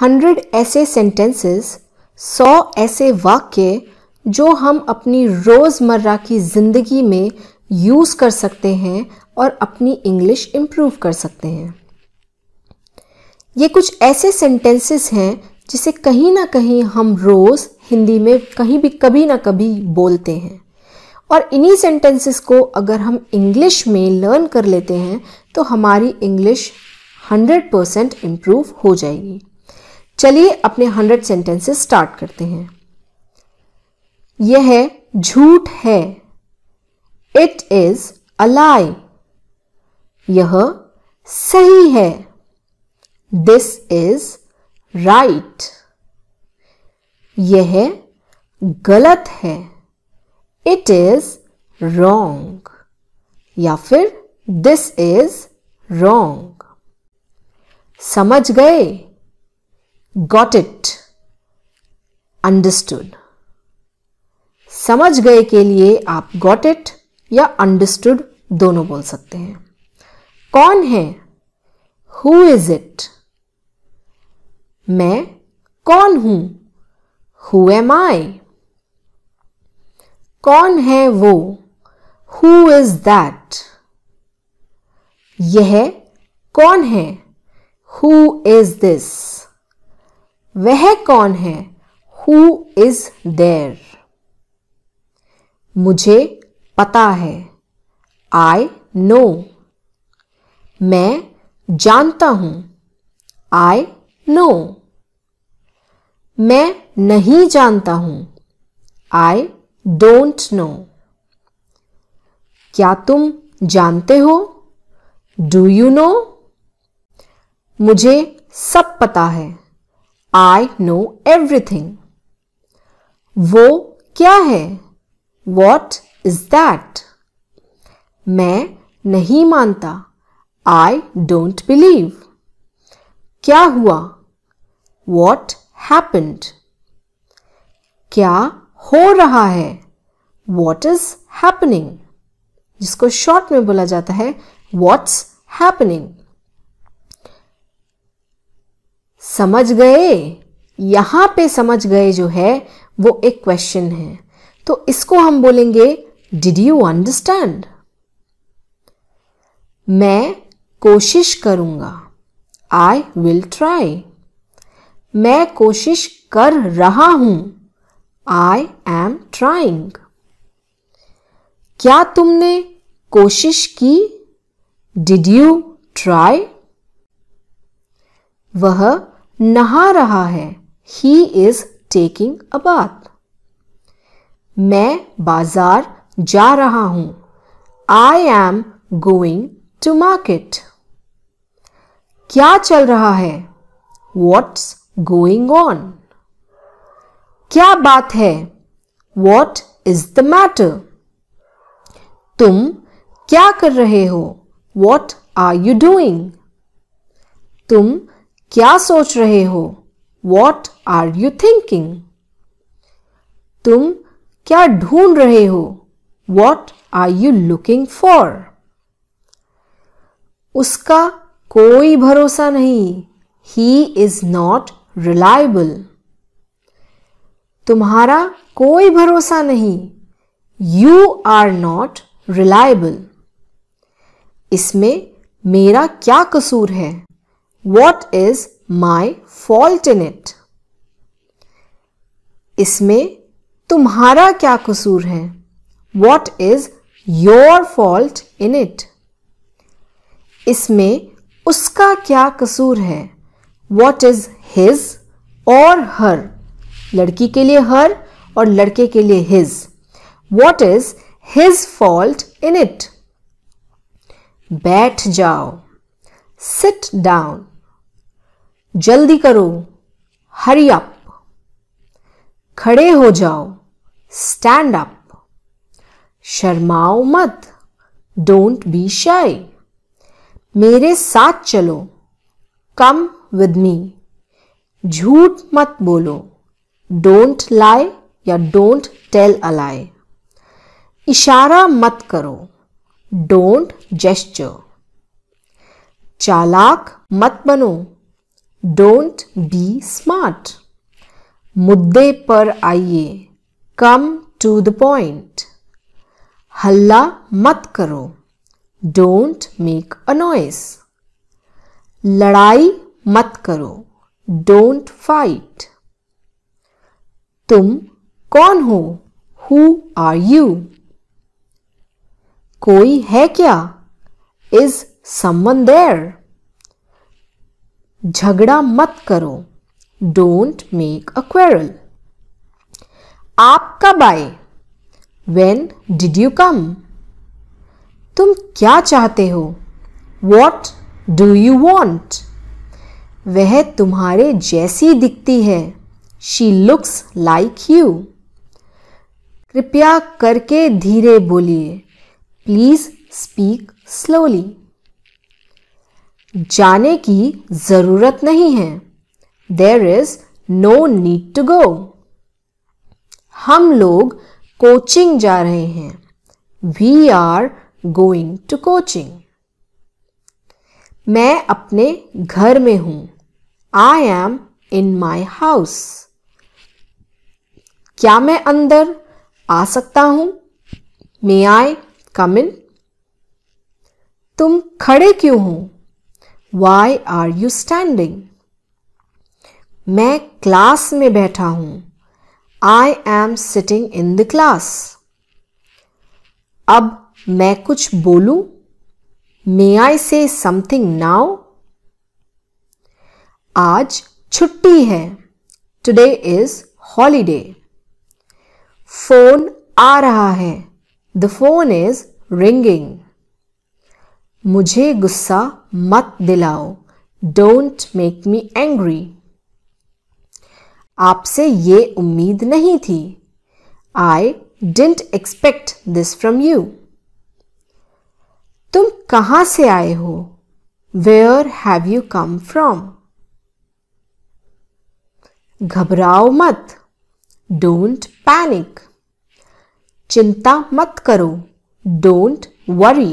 Hundred ऐसे sentences सौ ऐसे वाक्य जो हम अपनी रोज़मर्रा की ज़िंदगी में यूज़ कर सकते हैं और अपनी इंग्लिश इम्प्रूव कर सकते हैं ये कुछ ऐसे सेंटेंसेस हैं जिसे कहीं ना कहीं हम रोज़ हिंदी में कहीं भी कभी ना कभी बोलते हैं और इन्हीं सेंटेंसेस को अगर हम इंग्लिश में लर्न कर लेते हैं तो हमारी इंग्लिश हंड्रेड परसेंट इम्प्रूव हो जाएगी चलिए अपने हंड्रेड सेंटेंसेस स्टार्ट करते हैं यह झूठ है इट इज अ लाई यह सही है दिस इज राइट यह गलत है इट इज रॉन्ग या फिर दिस इज रॉन्ग समझ गए गॉट इट अंडरस्टूड समझ गए के लिए आप गॉट इट या अंडरस्टूड दोनों बोल सकते हैं कौन है हु इज इट मैं कौन हूं हु एम आई कौन है वो हु इज दैट यह कौन है हु इज दिस वह कौन है हु इज देर मुझे पता है आई नो मैं जानता हूं आई नो मैं नहीं जानता हूं आई डोंट नो क्या तुम जानते हो डू यू नो मुझे सब पता है आई नो एवरीथिंग वो क्या है वॉट इज दैट मैं नहीं मानता आई डोंट बिलीव क्या हुआ वॉट हैपन्ड क्या हो रहा है वॉट इज हैपनिंग जिसको शॉर्ट में बोला जाता है वॉट्स हैपनिंग समझ गए यहां पे समझ गए जो है वो एक क्वेश्चन है तो इसको हम बोलेंगे डिड यू अंडरस्टैंड मैं कोशिश करूंगा आई विल ट्राई मैं कोशिश कर रहा हूं आई एम ट्राइंग क्या तुमने कोशिश की डिड यू ट्राई वह नहा रहा है he is taking a bath मैं बाजार जा रहा हूं I am going to market क्या चल रहा है वॉट्स गोइंग ऑन क्या बात है वॉट इज द मैटर तुम क्या कर रहे हो वॉट आर यू डूइंग तुम क्या सोच रहे हो वॉट आर यू थिंकिंग तुम क्या ढूंढ रहे हो what are you looking for उसका कोई भरोसा नहीं ही इज नॉट रिलायबल तुम्हारा कोई भरोसा नहीं यू आर नॉट रिलायबल इसमें मेरा क्या कसूर है what is my fault in it इसमें तुम्हारा क्या कसूर है what is your fault in it इसमें उसका क्या कसूर है वॉट इज हिज और हर लड़की के लिए हर और लड़के के लिए his what is his fault in it बैठ जाओ सिट डाउन जल्दी करो हरी अप खड़े हो जाओ स्टैंड अप शर्माओ मत डोंट बी शाय मेरे साथ चलो कम विद मी झूठ मत बोलो डोंट लाई या डोंट टेल अ लाई इशारा मत करो डोंट जेस्चर चालाक मत बनो डोंट बी स्मार्ट मुद्दे पर आइए कम टू द पॉइंट हल्ला मत करो डोंट मेक अ नॉइस लड़ाई मत करो डोंट फाइट तुम कौन हो हु आर यू कोई है क्या इज समवन देयर झगड़ा मत करो डोंट मेक अ क्वेरल आप कब आए वेन डिड यू कम तुम क्या चाहते हो वॉट डू यू वॉन्ट वह तुम्हारे जैसी दिखती है शी लुक्स लाइक यू कृपया करके धीरे बोलिए प्लीज स्पीक स्लोली जाने की जरूरत नहीं है there is no need to go हम लोग कोचिंग जा रहे हैं we are going to coaching मैं अपने घर में हूं I M in my house क्या मैं अंदर आ सकता हूं मे आई कम इन तुम खड़े क्यों हूं वाई आर यू स्टैंडिंग मैं क्लास में बैठा हूं I am sitting in the class अब मैं कुछ बोलू मे आई से समथिंग नाउ आज छुट्टी है टुडे इज हॉलीडे फोन आ रहा है द फोन इज रिंगिंग मुझे गुस्सा मत दिलाओ डोंट मेक मी एंग्री आपसे ये उम्मीद नहीं थी I didn't expect this from you तुम कहां से आए हो where have you come from घबराओ मत डोंट पैनिक चिंता मत करो डोंट वरी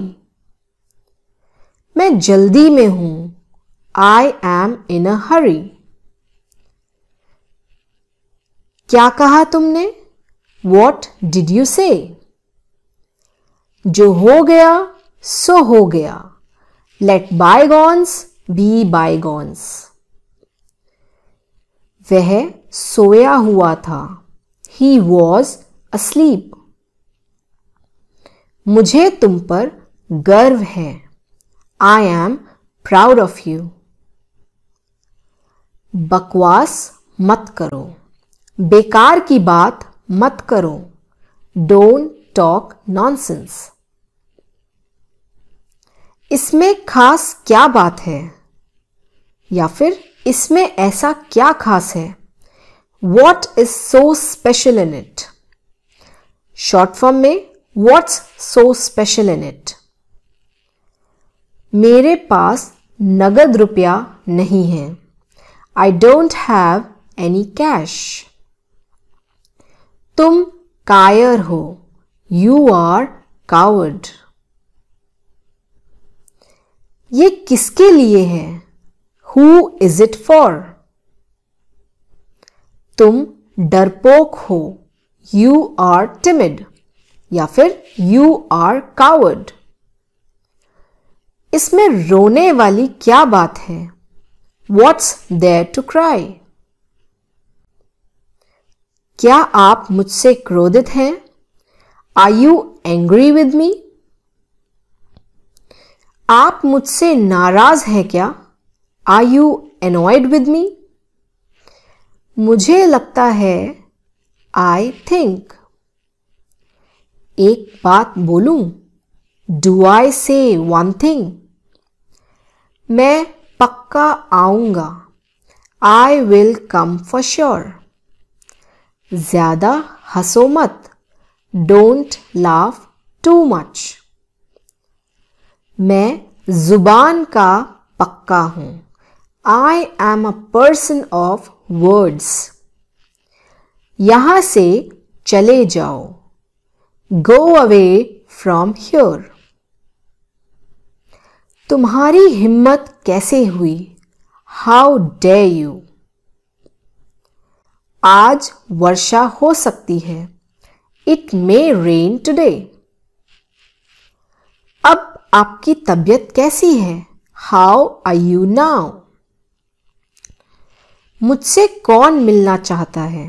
मैं जल्दी में हूं आई एम इन अ हरी क्या कहा तुमने वॉट डिड यू से जो हो गया सो हो गया लेट बायगॉन्स बी बायगॉन्स वह सोया हुआ था ही वॉज अस्लीप मुझे तुम पर गर्व है I am proud of you. बकवास मत करो बेकार की बात मत करो डोंट टॉक नॉनसेंस इसमें खास क्या बात है या फिर इसमें ऐसा क्या खास है what is so special in it short form में what's so special in it मेरे पास नगद रुपया नहीं है I don't have any cash तुम कायर हो यू आर कावर्ड ये किसके लिए है हु इज इट फॉर तुम डरपोक हो यू आर टिमिड या फिर यू आर कावर्ड इसमें रोने वाली क्या बात है वॉट्स देयर टू क्राई क्या आप मुझसे क्रोधित हैं I you angry with me आप मुझसे नाराज हैं क्या I you annoyed with me मुझे लगता है आई थिंक एक बात बोलूं डू आई से वन थिंग मैं पक्का आऊँगा I will come for sure ज़्यादा हंसो मत डोंट लाफ टू मच मैं जुबान का पक्का हूं I am a person of words यहां से चले जाओ गो अवे फ्रॉम ह्योर तुम्हारी हिम्मत कैसे हुई हाउ डे यू आज वर्षा हो सकती है इट मे रेन टुडे अब आपकी तबीयत कैसी है हाउ आर यू नाउ मुझसे कौन मिलना चाहता है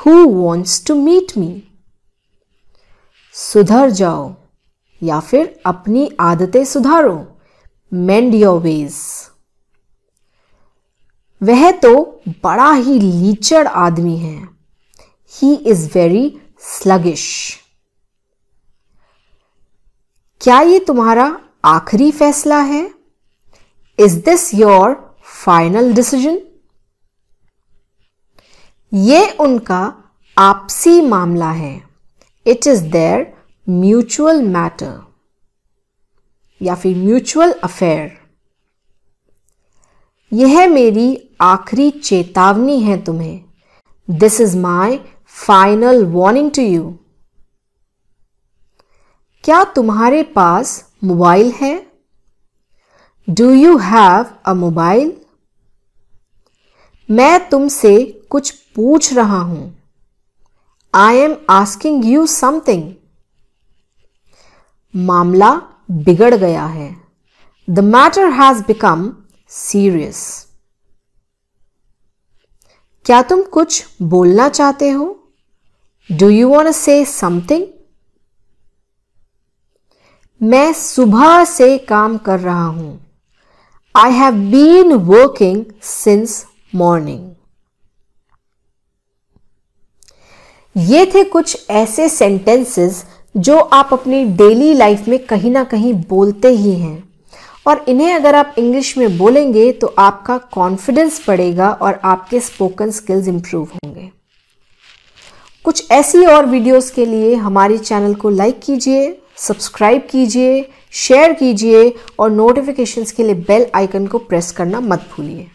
who wants to meet me सुधर जाओ या फिर अपनी आदतें सुधारो मेंड योर वेज वह तो बड़ा ही लीचड़ आदमी है ही इज वेरी स्लगिश क्या ये तुम्हारा आखिरी फैसला है is this your final decision ये उनका आपसी मामला है it is their mutual matter या फिर म्यूचुअल अफेयर यह मेरी आखिरी चेतावनी है तुम्हें this is my final warning to you क्या तुम्हारे पास मोबाइल है do you have a mobile मैं तुमसे कुछ पूछ रहा हूं I am asking you something मामला बिगड़ गया है the matter has become serious क्या तुम कुछ बोलना चाहते हो do you want say something मैं सुबह से काम कर रहा हूं I have been working since morning ये थे कुछ ऐसे सेंटेंसेस जो आप अपनी डेली लाइफ में कहीं ना कहीं बोलते ही हैं और इन्हें अगर आप इंग्लिश में बोलेंगे तो आपका कॉन्फिडेंस बढ़ेगा और आपके स्पोकन स्किल्स इम्प्रूव होंगे कुछ ऐसी और वीडियोस के लिए हमारे चैनल को लाइक कीजिए सब्सक्राइब कीजिए शेयर कीजिए और नोटिफिकेशंस के लिए बेल आइकन को प्रेस करना मत भूलिए